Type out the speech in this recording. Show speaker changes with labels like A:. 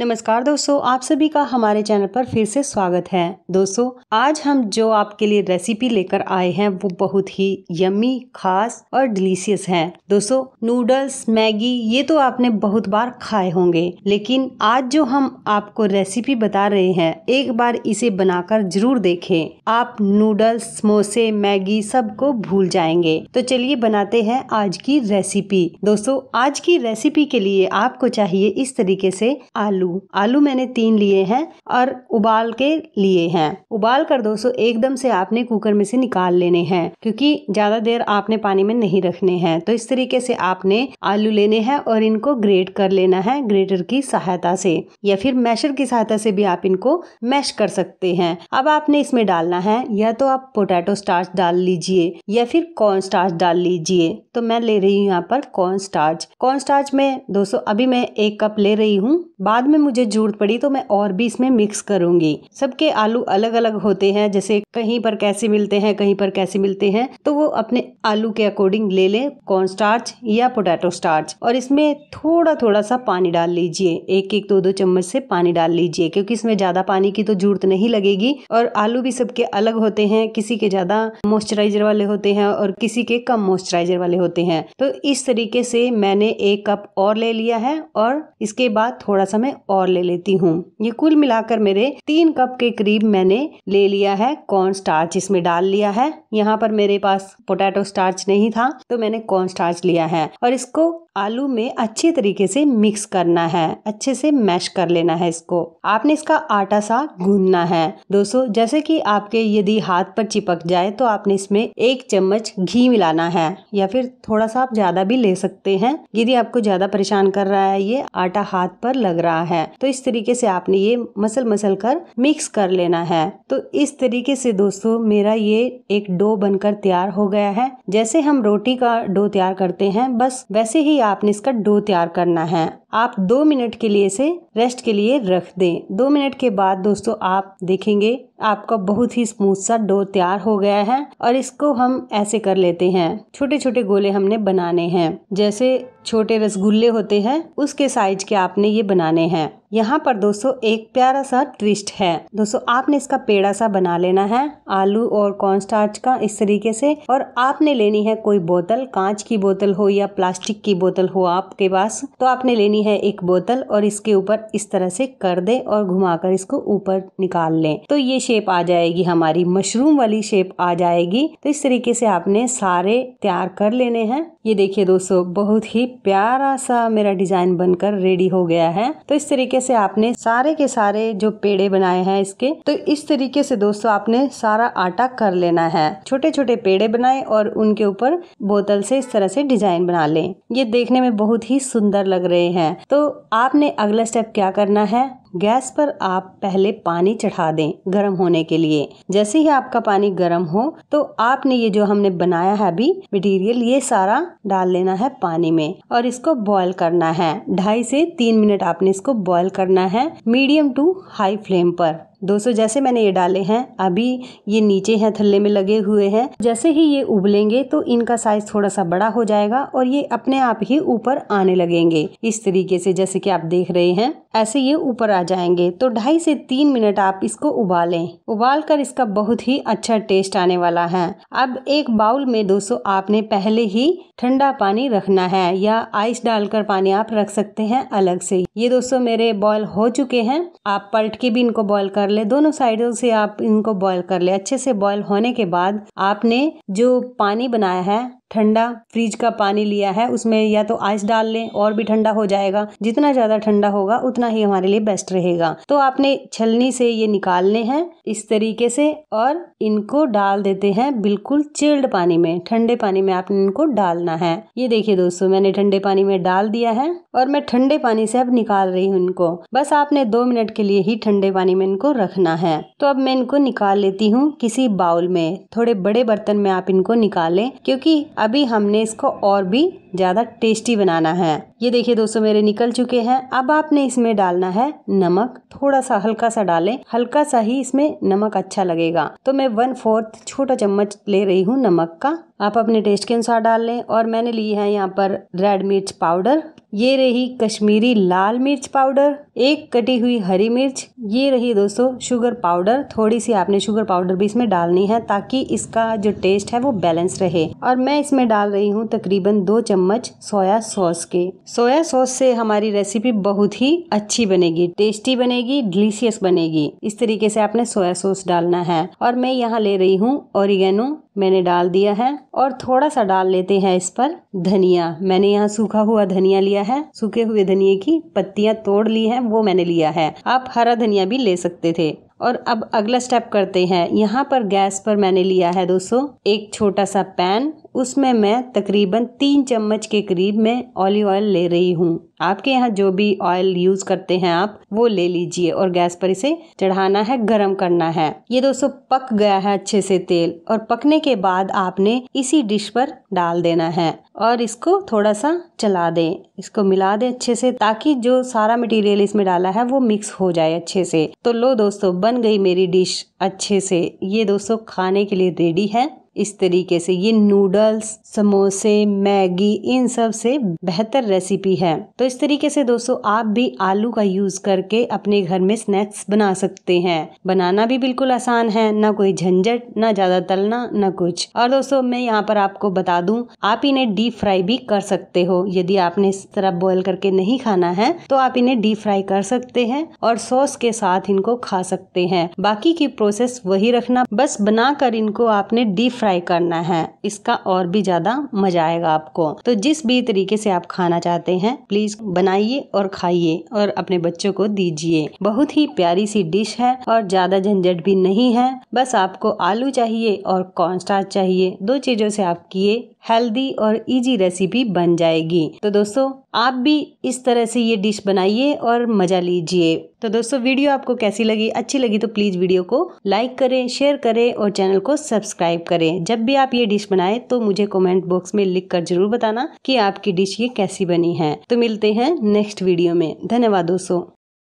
A: नमस्कार दोस्तों आप सभी का हमारे चैनल पर फिर से स्वागत है दोस्तों आज हम जो आपके लिए रेसिपी लेकर आए हैं वो बहुत ही यम्मी खास और डिलीशियस है दोस्तों नूडल्स मैगी ये तो आपने बहुत बार खाए होंगे लेकिन आज जो हम आपको रेसिपी बता रहे हैं एक बार इसे बनाकर जरूर देखें आप नूडल्स समोसे मैगी सबको भूल जाएंगे तो चलिए बनाते हैं आज की रेसिपी दोस्तों आज की रेसिपी के लिए आपको चाहिए इस तरीके से आलू आलू आलू मैंने तीन लिए हैं और उबाल के लिए हैं उबाल कर दोस्तों एकदम से आपने कुकर में से निकाल लेने हैं क्योंकि ज्यादा देर आपने पानी में नहीं रखने हैं तो इस तरीके से आपने आलू लेने हैं और इनको ग्रेट कर लेना है ग्रेटर की सहायता से या फिर मैशर की सहायता से भी आप इनको मैश कर सकते हैं अब आपने इसमें डालना है या तो आप पोटैटो स्टार्च डाल लीजिए या फिर कॉर्न स्टार्च डाल लीजिए तो मैं ले रही हूँ यहाँ पर कॉर्न स्टार्च कॉर्न स्टार्च में दोस्तों अभी मैं एक कप ले रही हूँ बाद में में मुझे जरूरत पड़ी तो मैं और भी इसमें मिक्स करूंगी सबके आलू अलग अलग होते हैं जैसे कहीं पर कैसे मिलते हैं कहीं पर कैसे मिलते हैं तो वो अपने आलू के अकॉर्डिंग ले लें कॉर्न स्टार्च या पोटैटो स्टार्च और इसमें थोड़ा थोड़ा सा पानी डाल लीजिए एक एक दो दो चम्मच से पानी डाल लीजिए क्योंकि इसमें ज़्यादा पानी की तो जरूरत नहीं लगेगी और आलू भी सबके अलग होते हैं किसी के ज़्यादा मॉइस्चराइजर वाले होते हैं और किसी के कम मॉइस्चराइजर वाले होते हैं तो इस तरीके से मैंने एक कप और ले लिया है और इसके बाद थोड़ा सा मैं और ले लेती हूँ ये कुल मिलाकर मेरे तीन कप के करीब मैंने ले लिया है कॉर्न स्टार्च इसमें डाल लिया है यहाँ पर मेरे पास पोटैटो स्टार्च नहीं था तो मैंने कॉर्न स्टार्च लिया है और इसको आलू में अच्छे तरीके से मिक्स करना है अच्छे से मैश कर लेना है इसको आपने इसका आटा सा गूंदना है दोस्तों जैसे कि आपके यदि हाथ पर चिपक जाए तो आपने इसमें एक चम्मच घी मिलाना है या फिर थोड़ा सा आप ज्यादा भी ले सकते हैं यदि आपको ज्यादा परेशान कर रहा है ये आटा हाथ पर लग रहा है तो इस तरीके से आपने ये मसल मसल कर मिक्स कर लेना है तो इस तरीके से दोस्तों मेरा ये एक डो बनकर तैयार हो गया है जैसे हम रोटी का डो तैयार करते हैं बस वैसे ही आपने इसका डो तैयार करना है आप दो मिनट के लिए इसे रेस्ट के लिए रख दें दो मिनट के बाद दोस्तों आप देखेंगे आपका बहुत ही स्मूथ सा डो तैयार हो गया है और इसको हम ऐसे कर लेते हैं छोटे छोटे गोले हमने बनाने हैं जैसे छोटे रसगुल्ले होते हैं उसके साइज के आपने ये बनाने हैं यहाँ पर दोस्तों एक प्यारा सा ट्विस्ट है दोस्तों आपने इसका पेड़ा सा बना लेना है आलू और कॉर्नस्टार्च का इस तरीके से और आपने लेनी है कोई बोतल कांच की बोतल हो या प्लास्टिक की बोतल हो आपके पास तो आपने लेनी है एक बोतल और इसके ऊपर इस तरह से कर दें और घुमाकर इसको ऊपर निकाल लें तो ये शेप आ जाएगी हमारी मशरूम वाली शेप आ जाएगी तो इस तरीके से आपने सारे तैयार कर लेने हैं ये देखिए दोस्तों बहुत ही प्यारा सा मेरा डिजाइन बनकर रेडी हो गया है तो इस तरीके से आपने सारे के सारे जो पेड़े बनाए हैं इसके तो इस तरीके से दोस्तों आपने सारा आटा कर लेना है छोटे छोटे पेड़े बनाए और उनके ऊपर बोतल से इस तरह से डिजाइन बना लें ये देखने में बहुत ही सुंदर लग रहे हैं तो आपने अगला स्टेप क्या करना है गैस पर आप पहले पानी चढ़ा दें गर्म होने के लिए जैसे ही आपका पानी गर्म हो तो आपने ये जो हमने बनाया है अभी मटेरियल ये सारा डाल लेना है पानी में और इसको बॉईल करना है ढाई से तीन मिनट आपने इसको बॉईल करना है मीडियम टू हाई फ्लेम पर दोस्तों जैसे मैंने ये डाले हैं अभी ये नीचे हैं थल्ले में लगे हुए हैं जैसे ही ये उबलेंगे तो इनका साइज थोड़ा सा बड़ा हो जाएगा और ये अपने आप ही ऊपर आने लगेंगे इस तरीके से जैसे कि आप देख रहे हैं ऐसे ये ऊपर आ जाएंगे तो ढाई से तीन मिनट आप इसको उबालें उबाल कर इसका बहुत ही अच्छा टेस्ट आने वाला है अब एक बाउल में दोस्तों आपने पहले ही ठंडा पानी रखना है या आइस डालकर पानी आप रख सकते हैं अलग से ये दोस्तों मेरे बॉयल हो चुके हैं आप पलट के भी इनको बॉयल कर ले दोनों साइडों से आप इनको बॉयल कर ले अच्छे से बॉयल होने के बाद आपने जो पानी बनाया है ठंडा फ्रिज का पानी लिया है उसमें या तो आइस डाल लें और भी ठंडा हो जाएगा जितना ज़्यादा ठंडा होगा उतना ही हमारे लिए बेस्ट रहेगा तो आपने छलनी से ये निकालने हैं इस तरीके से और इनको डाल देते हैं बिल्कुल चिल्ड पानी में ठंडे पानी में आपने इनको डालना है ये देखिए दोस्तों मैंने ठंडे पानी में डाल दिया है और मैं ठंडे पानी से अब निकाल रही हूँ इनको बस आपने दो मिनट के लिए ही ठंडे पानी में इनको रखना है तो अब मैं इनको निकाल लेती हूँ किसी बाउल में थोड़े बड़े बर्तन में आप इनको निकालें क्योंकि अभी हमने इसको और भी ज़्यादा टेस्टी बनाना है ये देखिए दोस्तों मेरे निकल चुके हैं अब आपने इसमें डालना है नमक थोड़ा सा हल्का सा डालें हल्का सा ही इसमें नमक अच्छा लगेगा तो मैं वन फोर्थ छोटा चम्मच ले रही हूँ नमक का आप अपने टेस्ट के अनुसार डाल लें और मैंने ली है यहाँ पर रेड मिर्च पाउडर ये रही कश्मीरी लाल मिर्च पाउडर एक कटी हुई हरी मिर्च ये रही दोस्तों शुगर पाउडर थोड़ी सी आपने शुगर पाउडर भी इसमें डालनी है ताकि इसका जो टेस्ट है वो बैलेंस रहे और मैं इसमें डाल रही हूँ तकरीबन दो चम्मच सोया सॉस के सोया सॉस से हमारी रेसिपी बहुत ही अच्छी बनेगी टेस्टी बनेगी डिलीशियस बनेगी इस तरीके से आपने सोया सॉस डालना है और मैं यहाँ ले रही हूँ ओरिगेनो मैंने डाल दिया है और थोड़ा सा डाल लेते हैं इस पर धनिया मैंने यहाँ सूखा हुआ धनिया लिया है सूखे हुए धनिए की पत्तियां तोड़ ली हैं वो मैंने लिया है आप हरा धनिया भी ले सकते थे और अब अगला स्टेप करते हैं यहाँ पर गैस पर मैंने लिया है दोस्तों एक छोटा सा पैन उसमें मैं तकरीबन तीन चम्मच के करीब मैं ऑलिव ऑयल ले रही हूँ आपके यहाँ जो भी ऑयल यूज़ करते हैं आप वो ले लीजिए और गैस पर इसे चढ़ाना है गर्म करना है ये दोस्तों पक गया है अच्छे से तेल और पकने के बाद आपने इसी डिश पर डाल देना है और इसको थोड़ा सा चला दें इसको मिला दें अच्छे से ताकि जो सारा मटेरियल इसमें डाला है वो मिक्स हो जाए अच्छे से तो लो दोस्तों बन गई मेरी डिश अच्छे से ये दोस्तों खाने के लिए रेडी है इस तरीके से ये नूडल्स समोसे मैगी इन सब से बेहतर रेसिपी है तो इस तरीके से दोस्तों आप भी आलू का यूज करके अपने घर में स्नैक्स बना सकते हैं बनाना भी बिल्कुल आसान है ना कोई झंझट ना ज्यादा तलना ना कुछ और दोस्तों मैं यहाँ पर आपको बता दूं आप इन्हें डीप फ्राई भी कर सकते हो यदि आपने इस तरह बॉयल करके नहीं खाना है तो आप इन्हें डीप फ्राई कर सकते हैं और सॉस के साथ इनको खा सकते हैं बाकी की प्रोसेस वही रखना बस बनाकर इनको आपने डीप फ्राई ट्राई करना है इसका और भी ज़्यादा मज़ा आएगा आपको तो जिस भी तरीके से आप खाना चाहते हैं प्लीज़ बनाइए और खाइए और अपने बच्चों को दीजिए बहुत ही प्यारी सी डिश है और ज़्यादा झंझट भी नहीं है बस आपको आलू चाहिए और कॉर्न स्टार्च चाहिए दो चीज़ों से आप किए हेल्दी और इजी रेसिपी बन जाएगी तो दोस्तों आप भी इस तरह से ये डिश बनाइए और मजा लीजिए तो दोस्तों वीडियो आपको कैसी लगी अच्छी लगी तो प्लीज़ वीडियो को लाइक करें शेयर करें और चैनल को सब्सक्राइब करें जब भी आप ये डिश बनाए तो मुझे कॉमेंट बॉक्स में लिख कर जरूर बताना की आपकी डिश ये कैसी बनी है तो मिलते हैं नेक्स्ट वीडियो में धन्यवाद दोस्तों